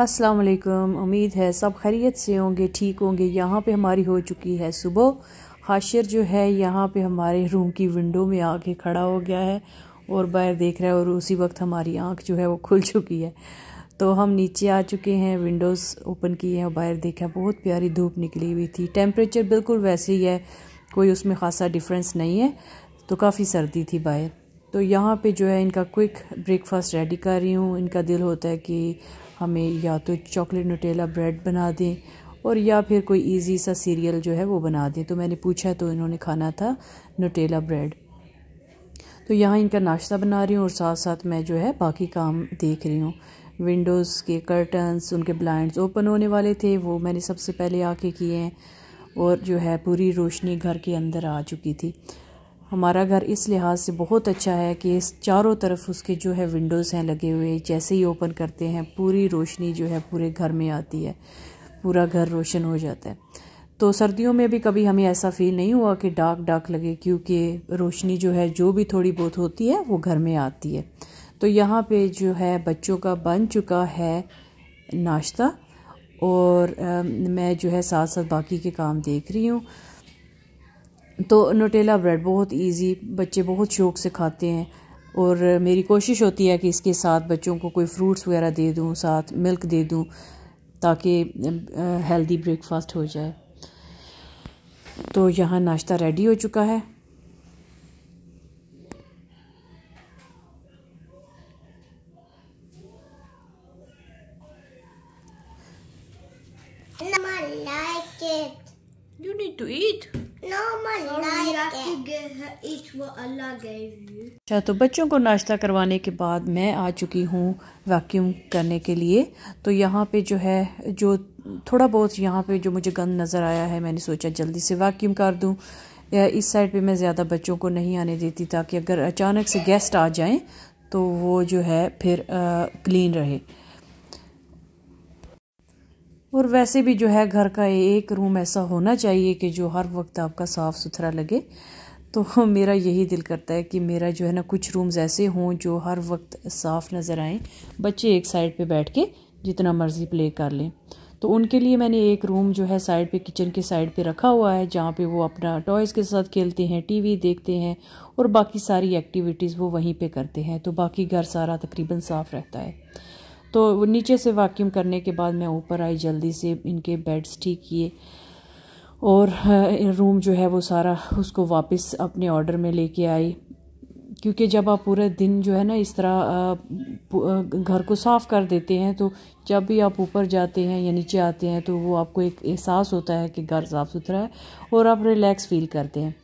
अस्सलाम वालेकुम उम्मीद है सब खैरियत से होंगे ठीक होंगे यहाँ पे हमारी हो चुकी है सुबह हाशिर जो है यहाँ पे हमारे रूम की विंडो में आके खड़ा हो गया है और बाहर देख रहा है और उसी वक्त हमारी आंख जो है वो खुल चुकी है तो हम नीचे आ चुके हैं विंडोज़ ओपन की है बाहर देखा बहुत प्यारी धूप निकली हुई थी टेम्परेचर बिल्कुल वैसे ही है कोई उसमें ख़ासा डिफरेंस नहीं है तो काफ़ी सर्दी थी बाहर तो यहाँ पे जो है इनका क्विक ब्रेकफास्ट रेडी कर रही हूँ इनका दिल होता है कि हमें या तो चॉकलेट नटेला ब्रेड बना दें और या फिर कोई इजी सा सीरियल जो है वो बना दें तो मैंने पूछा तो इन्होंने खाना था नटेला ब्रेड तो यहाँ इनका नाश्ता बना रही हूँ और साथ साथ मैं जो है बाकी काम देख रही हूँ विंडोज़ के कर्टन्स उनके ब्लाइंड ओपन होने वाले थे वो मैंने सबसे पहले आके किए हैं और जो है पूरी रोशनी घर के अंदर आ चुकी थी हमारा घर इस लिहाज से बहुत अच्छा है कि इस चारों तरफ उसके जो है विंडोज़ हैं लगे हुए जैसे ही ओपन करते हैं पूरी रोशनी जो है पूरे घर में आती है पूरा घर रोशन हो जाता है तो सर्दियों में भी कभी हमें ऐसा फील नहीं हुआ कि डार्क डार्क लगे क्योंकि रोशनी जो है जो भी थोड़ी बहुत होती है वो घर में आती है तो यहाँ पे जो है बच्चों का बन चुका है नाश्ता और आ, मैं जो है साथ साथ बाकी के काम देख रही हूँ तो नोटेला ब्रेड बहुत इजी बच्चे बहुत शौक से खाते हैं और मेरी कोशिश होती है कि इसके साथ बच्चों को कोई फ्रूट्स वगैरह दे दूँ साथ मिल्क दे दूँ ताकि हेल्दी ब्रेकफास्ट हो जाए तो यहाँ नाश्ता रेडी हो चुका है You need to eat. अच्छा तो बच्चों को नाश्ता करवाने के बाद मैं आ चुकी हूँ वैक्यूम करने के लिए तो यहाँ पे जो है जो थोड़ा बहुत यहाँ पे जो मुझे गंद नज़र आया है मैंने सोचा जल्दी से वैक्यूम कर दूँ इस साइड पे मैं ज़्यादा बच्चों को नहीं आने देती ताकि अगर अचानक से गेस्ट आ जाएं तो वो जो है फिर क्लीन रहे और वैसे भी जो है घर का एक रूम ऐसा होना चाहिए कि जो हर वक्त आपका साफ़ सुथरा लगे तो मेरा यही दिल करता है कि मेरा जो है ना कुछ रूम्स ऐसे हों जो हर वक्त साफ़ नज़र आएं बच्चे एक साइड पे बैठ के जितना मर्ज़ी प्ले कर लें तो उनके लिए मैंने एक रूम जो है साइड पे किचन के साइड पे रखा हुआ है जहाँ पे वो अपना टॉयज़ के साथ खेलते हैं टीवी देखते हैं और बाकी सारी एक्टिविटीज़ वो वहीं पर करते हैं तो बाकी घर सारा तकरीबन साफ़ रहता है तो नीचे से वाक्यूम करने के बाद मैं ऊपर आई जल्दी से इनके बेड्स ठीक किए और रूम जो है वो सारा उसको वापस अपने ऑर्डर में लेके आई क्योंकि जब आप पूरे दिन जो है ना इस तरह घर को साफ़ कर देते हैं तो जब भी आप ऊपर जाते हैं या नीचे आते हैं तो वो आपको एक एहसास होता है कि घर साफ़ सुथरा है और आप रिलैक्स फील करते हैं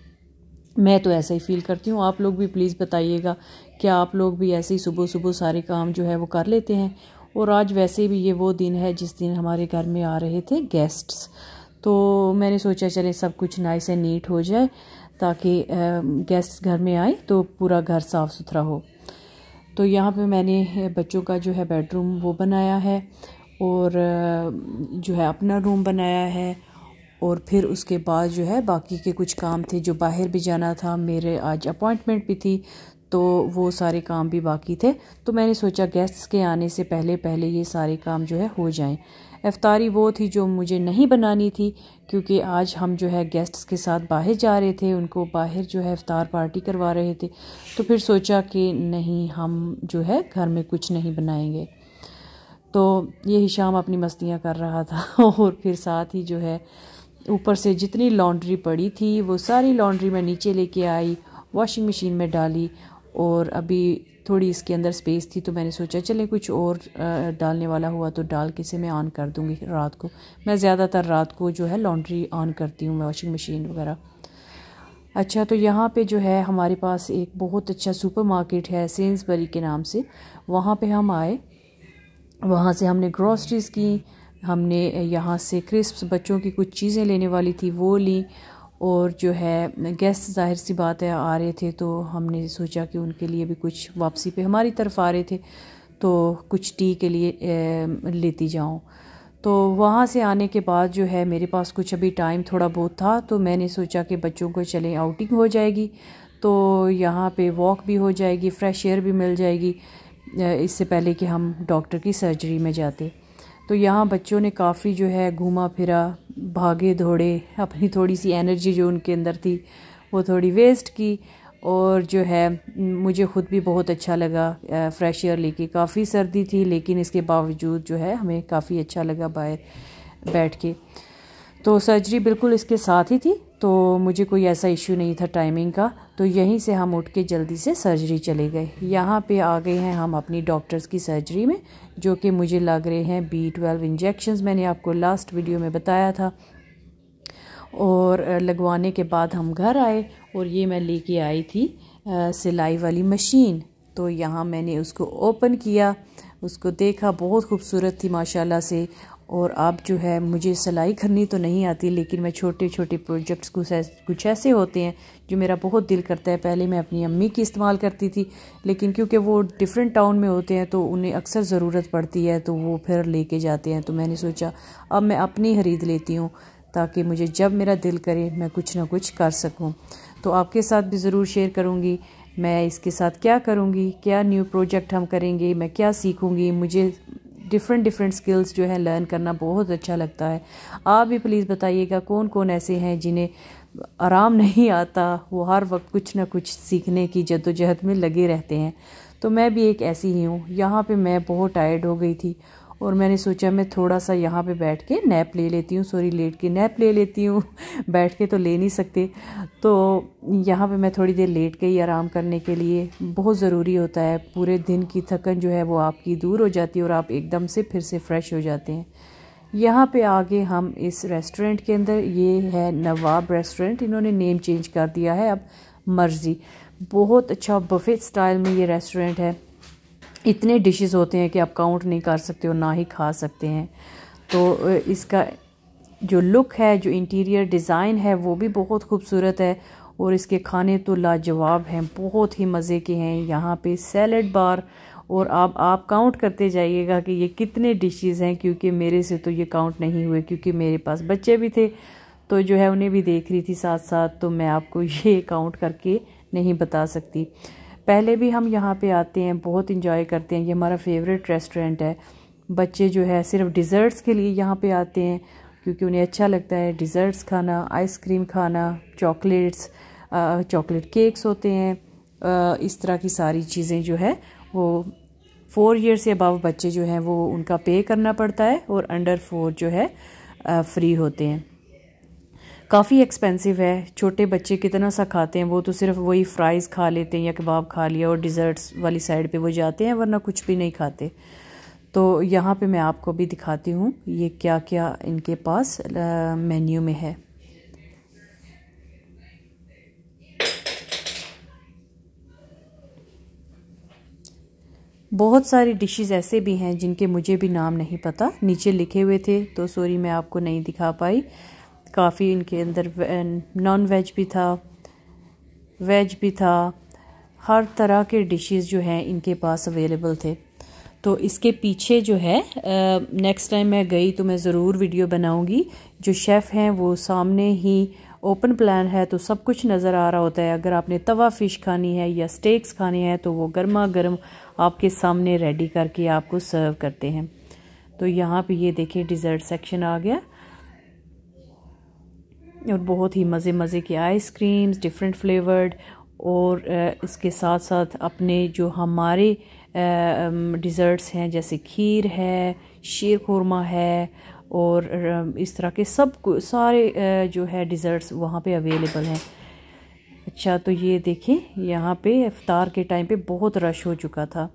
मैं तो ऐसा ही फील करती हूँ आप लोग भी प्लीज़ बताइएगा क्या आप लोग भी ऐसे ही सुबह सुबह सारे काम जो है वो कर लेते हैं और आज वैसे भी ये वो दिन है जिस दिन हमारे घर में आ रहे थे गेस्ट्स तो मैंने सोचा चले सब कुछ नाइस एंड नीट हो जाए ताकि गेस्ट घर में आए तो पूरा घर साफ़ सुथरा हो तो यहाँ पे मैंने बच्चों का जो है बेडरूम वो बनाया है और जो है अपना रूम बनाया है और फिर उसके बाद जो है बाकी के कुछ काम थे जो बाहर भी जाना था मेरे आज अपॉइंटमेंट भी थी तो वो सारे काम भी बाकी थे तो मैंने सोचा गेस्ट्स के आने से पहले पहले ये सारे काम जो है हो जाएं अफतारी वो थी जो मुझे नहीं बनानी थी क्योंकि आज हम जो है गेस्ट्स के साथ बाहर जा रहे थे उनको बाहर जो है अफतार पार्टी करवा रहे थे तो फिर सोचा कि नहीं हम जो है घर में कुछ नहीं बनाएंगे तो ये हिशाम अपनी मस्तियाँ कर रहा था और फिर साथ ही जो है ऊपर से जितनी लॉन्ड्री पड़ी थी वो सारी लॉन्ड्री मैं नीचे लेके आई वॉशिंग मशीन में डाली और अभी थोड़ी इसके अंदर स्पेस थी तो मैंने सोचा चले कुछ और डालने वाला हुआ तो डाल के से मैं ऑन कर दूँगी रात को मैं ज़्यादातर रात को जो है लॉन्ड्री ऑन करती हूँ मैं वॉशिंग मशीन वगैरह अच्छा तो यहाँ पे जो है हमारे पास एक बहुत अच्छा सुपरमार्केट है सेंसबरी के नाम से वहाँ पे हम आए वहाँ से हमने ग्रॉसरीज़ की हमने यहाँ से क्रिस्प बच्चों की कुछ चीज़ें लेने वाली थी वो ली और जो है गेस्ट ज़ाहिर सी बात है आ रहे थे तो हमने सोचा कि उनके लिए भी कुछ वापसी पे हमारी तरफ आ रहे थे तो कुछ टी के लिए लेती जाऊँ तो वहाँ से आने के बाद जो है मेरे पास कुछ अभी टाइम थोड़ा बहुत था तो मैंने सोचा कि बच्चों को चलें आउटिंग हो जाएगी तो यहाँ पे वॉक भी हो जाएगी फ्रेश एयर भी मिल जाएगी इससे पहले कि हम डॉक्टर की सर्जरी में जाते तो यहाँ बच्चों ने काफ़ी जो है घूमा फिरा भागे दौड़े अपनी थोड़ी सी एनर्जी जो उनके अंदर थी वो थोड़ी वेस्ट की और जो है मुझे ख़ुद भी बहुत अच्छा लगा फ्रेश एयर लेके काफ़ी सर्दी थी लेकिन इसके बावजूद जो है हमें काफ़ी अच्छा लगा बाहर बैठ के तो सर्जरी बिल्कुल इसके साथ ही थी तो मुझे कोई ऐसा इशू नहीं था टाइमिंग का तो यहीं से हम उठ के जल्दी से सर्जरी चले गए यहाँ पे आ गए हैं हम अपनी डॉक्टर्स की सर्जरी में जो कि मुझे लग रहे हैं बी ट्वेल्व इंजेक्शन मैंने आपको लास्ट वीडियो में बताया था और लगवाने के बाद हम घर आए और ये मैं लेके आई थी आ, सिलाई वाली मशीन तो यहाँ मैंने उसको ओपन किया उसको देखा बहुत खूबसूरत थी माशाल्लाह से और आप जो है मुझे सिलाई करनी तो नहीं आती लेकिन मैं छोटे छोटे प्रोजेक्ट्स कुछ ऐसे कुछ ऐसे होते हैं जो मेरा बहुत दिल करता है पहले मैं अपनी अम्मी की इस्तेमाल करती थी लेकिन क्योंकि वो डिफरेंट टाउन में होते हैं तो उन्हें अक्सर ज़रूरत पड़ती है तो वो फिर लेके जाते हैं तो मैंने सोचा अब मैं अपनी ख़रीद लेती हूँ ताकि मुझे जब मेरा दिल करे मैं कुछ ना कुछ कर सकूँ तो आपके साथ भी ज़रूर शेयर करूँगी मैं इसके साथ क्या करूँगी क्या न्यू प्रोजेक्ट हम करेंगे मैं क्या सीखूँगी मुझे डिफरेंट डिफरेंट स्किल्स जो है लर्न करना बहुत अच्छा लगता है आप भी प्लीज़ बताइएगा कौन कौन ऐसे हैं जिन्हें आराम नहीं आता वो हर वक्त कुछ ना कुछ सीखने की जद्दोजहद में लगे रहते हैं तो मैं भी एक ऐसी ही हूँ यहाँ पे मैं बहुत टायर्ड हो गई थी और मैंने सोचा मैं थोड़ा सा यहाँ पे बैठ के नैप ले लेती हूँ सॉरी लेट के नैप ले लेती हूँ बैठ के तो ले नहीं सकती तो यहाँ पे मैं थोड़ी देर लेट गई आराम करने के लिए बहुत ज़रूरी होता है पूरे दिन की थकन जो है वो आपकी दूर हो जाती है और आप एकदम से फिर से फ्रेश हो जाते हैं यहाँ पे आगे हम इस रेस्टोरेंट के अंदर ये है नवाब रेस्टोरेंट इन्होंने नेम चेंज कर दिया है अब मर्ज़ी बहुत अच्छा बफे स्टाइल में ये रेस्टोरेंट है इतने डिशेस होते हैं कि आप काउंट नहीं कर सकते और ना ही खा सकते हैं तो इसका जो लुक है जो इंटीरियर डिज़ाइन है वो भी बहुत खूबसूरत है और इसके खाने तो लाजवाब हैं बहुत ही मज़े के हैं यहाँ पे सैलड बार और आप आप काउंट करते जाइएगा कि ये कितने डिशेस हैं क्योंकि मेरे से तो ये काउंट नहीं हुए क्योंकि मेरे पास बच्चे भी थे तो जो है उन्हें भी देख रही थी साथ साथ तो मैं आपको ये काउंट करके नहीं बता सकती पहले भी हम यहाँ पे आते हैं बहुत इंजॉय करते हैं ये हमारा फेवरेट रेस्टोरेंट है बच्चे जो है सिर्फ डिज़र्ट्स के लिए यहाँ पे आते हैं क्योंकि उन्हें अच्छा लगता है डिज़र्ट्स खाना आइसक्रीम खाना चॉकलेट्स चॉकलेट केक्स होते हैं इस तरह की सारी चीज़ें जो है वो फोर ईयर से अबव बच्चे जो हैं वो उनका पे करना पड़ता है और अंडर फोर जो है फ्री होते हैं काफ़ी एक्सपेंसिव है छोटे बच्चे कितना सा खाते हैं वो तो सिर्फ वही फ्राइज़ खा लेते हैं या कबाब खा लिया और डिज़र्ट्स वाली साइड पे वो जाते हैं वरना कुछ भी नहीं खाते तो यहाँ पे मैं आपको भी दिखाती हूँ ये क्या क्या इनके पास मेन्यू में है बहुत सारी डिशेस ऐसे भी हैं जिनके मुझे भी नाम नहीं पता नीचे लिखे हुए थे तो सॉरी मैं आपको नहीं दिखा पाई काफ़ी इनके अंदर नॉन वेज भी था वेज भी था हर तरह के डिशेस जो हैं इनके पास अवेलेबल थे तो इसके पीछे जो है नेक्स्ट टाइम मैं गई तो मैं ज़रूर वीडियो बनाऊंगी जो शेफ़ हैं वो सामने ही ओपन प्लान है तो सब कुछ नज़र आ रहा होता है अगर आपने तवा फ़िश खानी है या स्टेक्स खाने हैं तो वो गर्मा गर्म आपके सामने रेडी करके आपको सर्व करते हैं तो यहाँ पे ये देखिए डिज़र्ट सेक्शन आ गया और बहुत ही मज़े मज़े के आइसक्रीम्स डिफरेंट फ्लेवर्ड और इसके साथ साथ अपने जो हमारे डिज़र्ट्स हैं जैसे खीर है शेर कौरमा है और इस तरह के सब सारे जो है डिज़र्ट्स वहाँ पे अवेलेबल हैं अच्छा तो ये देखें यहाँ पे अफ्तार के टाइम पे बहुत रश हो चुका था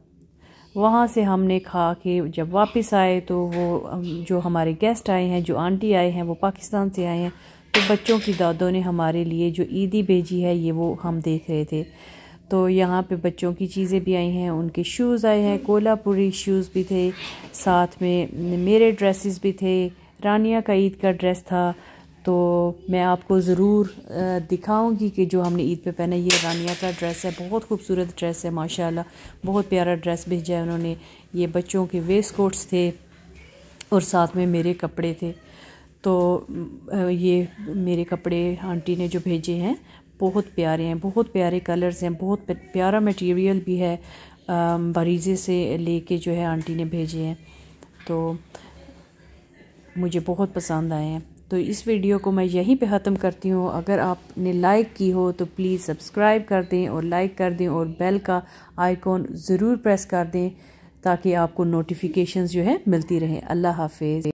वहाँ से हमने खा के जब वापस आए तो वो जो हमारे गेस्ट आए हैं जो आंटी आए हैं वो पाकिस्तान से आए हैं तो बच्चों की दादों ने हमारे लिए जो ईदी भेजी है ये वो हम देख रहे थे तो यहाँ पे बच्चों की चीज़ें भी आई हैं उनके शूज़ आए हैं कोल्हापुरी शूज़ भी थे साथ में मेरे ड्रेसेस भी थे रानिया का ईद का ड्रेस था तो मैं आपको ज़रूर दिखाऊंगी कि जो हमने ईद पे पहना ये रानिया का ड्रेस है बहुत खूबसूरत ड्रेस है माशाल्लाह बहुत प्यारा ड्रेस भेजा है उन्होंने ये बच्चों के वेस्ट कोट्स थे और साथ में मेरे कपड़े थे तो ये मेरे कपड़े आंटी ने जो भेजे हैं बहुत प्यारे हैं बहुत प्यारे कलर्स हैं बहुत प्यारा मटेरियल भी है बरीज़े से लेके जो है आंटी ने भेजे हैं तो मुझे बहुत पसंद आए हैं तो इस वीडियो को मैं यहीं पे ख़त्म करती हूँ अगर आपने लाइक की हो तो प्लीज़ सब्सक्राइब कर दें और लाइक कर दें और बेल का आइकॉन ज़रूर प्रेस कर दें ताकि आपको नोटिफिकेशंस जो है मिलती रहे अल्लाह हाफिज़